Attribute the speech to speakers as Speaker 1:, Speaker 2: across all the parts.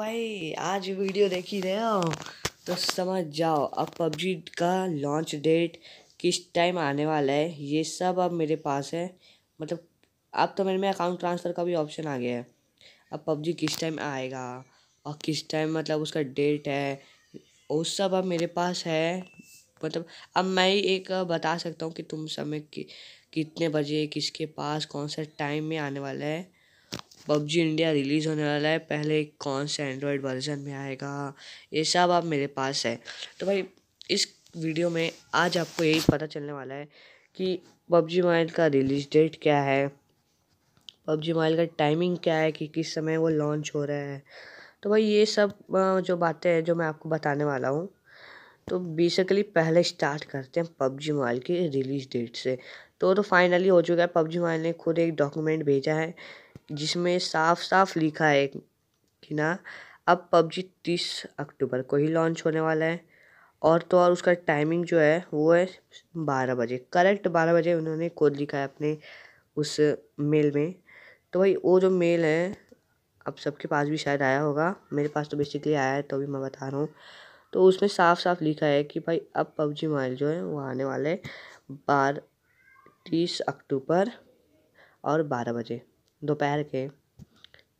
Speaker 1: भाई आज वीडियो देख ही रहे हो तो समझ जाओ अब पबजी का लॉन्च डेट किस टाइम आने वाला है ये सब अब मेरे पास है मतलब अब तो मेरे में अकाउंट ट्रांसफ़र का भी ऑप्शन आ गया है अब पबजी किस टाइम आएगा और किस टाइम मतलब उसका डेट है वो सब अब मेरे पास है मतलब अब मैं ही एक बता सकता हूँ कि तुम समय कि, कितने बजे किसके पास कौन सा टाइम में आने वाला है पबजी इंडिया रिलीज़ होने वाला है पहले कौन से एंड्रॉयड वर्जन में आएगा ये सब अब मेरे पास है तो भाई इस वीडियो में आज आपको यही पता चलने वाला है कि पबजी मोबाइल का रिलीज डेट क्या है पबजी मोबाइल का टाइमिंग क्या है कि किस समय वो लॉन्च हो रहा है तो भाई ये सब जो बातें हैं जो मैं आपको बताने वाला हूँ तो बेसिकली पहले स्टार्ट करते हैं पबजी मोबाइल की रिलीज़ डेट से तो तो फाइनली हो चुका है पबजी मोबाइल ने खुद एक डॉक्यूमेंट भेजा है जिसमें साफ साफ लिखा है कि ना अब पबजी तीस अक्टूबर को ही लॉन्च होने वाला है और तो और उसका टाइमिंग जो है वो है बारह बजे करेक्ट बारह बजे उन्होंने खुद लिखा है अपने उस मेल में तो भाई वो जो मेल है अब सबके पास भी शायद आया होगा मेरे पास तो बेसिकली आया है तो भी मैं बता रहा हूँ तो उसमें साफ साफ लिखा है कि भाई अब पबजी मोबाइल जो है वो आने वाले बार तीस अक्टूबर और बारह बजे दोपहर के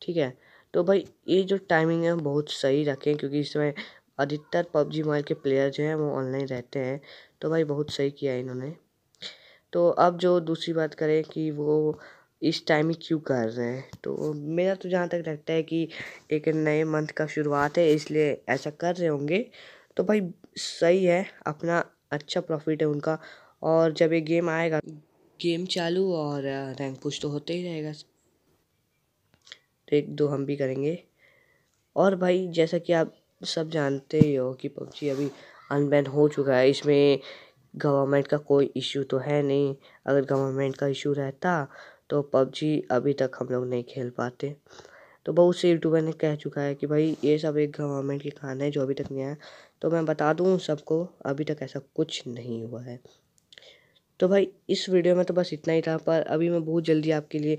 Speaker 1: ठीक है तो भाई ये जो टाइमिंग है बहुत सही रखें क्योंकि इसमें अधिकतर पबजी मोबाइल के प्लेयर जो हैं वो ऑनलाइन रहते हैं तो भाई बहुत सही किया इन्होंने तो अब जो दूसरी बात करें कि वो इस टाइम ही क्यों कर रहे हैं तो मेरा तो जहाँ तक लगता है कि एक नए मंथ का शुरुआत है इसलिए ऐसा कर रहे होंगे तो भाई सही है अपना अच्छा प्रॉफिट है उनका और जब ये गेम आएगा गेम चालू और रैंक पुश तो होते ही रहेगा तो एक दो हम भी करेंगे और भाई जैसा कि आप सब जानते ही हो कि पबजी अभी अनबैन हो चुका है इसमें गवर्नमेंट का कोई इशू तो है नहीं अगर गवर्नमेंट का इशू रहता तो पबजी अभी तक हम लोग नहीं खेल पाते तो बहुत से यूट्यूबर ने कह चुका है कि भाई ये सब एक गवर्नमेंट की खान है जो अभी तक नहीं आया तो मैं बता दूँ सबको अभी तक ऐसा कुछ नहीं हुआ है तो भाई इस वीडियो में तो बस इतना ही था पर अभी मैं बहुत जल्दी आपके लिए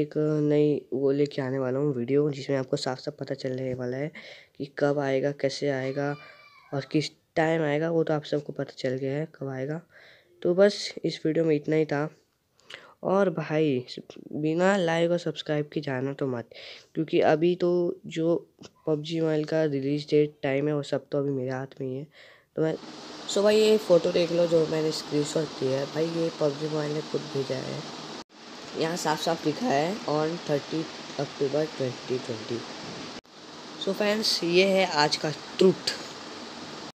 Speaker 1: एक नई वो लेके आने वाला हूँ वीडियो जिसमें आपको साफ साफ पता चलने वाला है कि कब आएगा कैसे आएगा और किस टाइम आएगा वो तो आप सबको पता चल गया है कब आएगा तो बस इस वीडियो में इतना ही था और भाई बिना लाइक और सब्सक्राइब के जाना तो मत क्योंकि अभी तो जो पबजी मोबाइल का रिलीज डेट टाइम है वो सब तो अभी मेरे हाथ में ही है तो मैं सो भाई ये फ़ोटो देख लो जो मैंने स्क्रीन शॉट किया है भाई ये पबजी मोबाइल ने खुद भेजा है यहाँ साफ साफ लिखा है on thirty October twenty twenty so friends ये है आज का ट्रूथ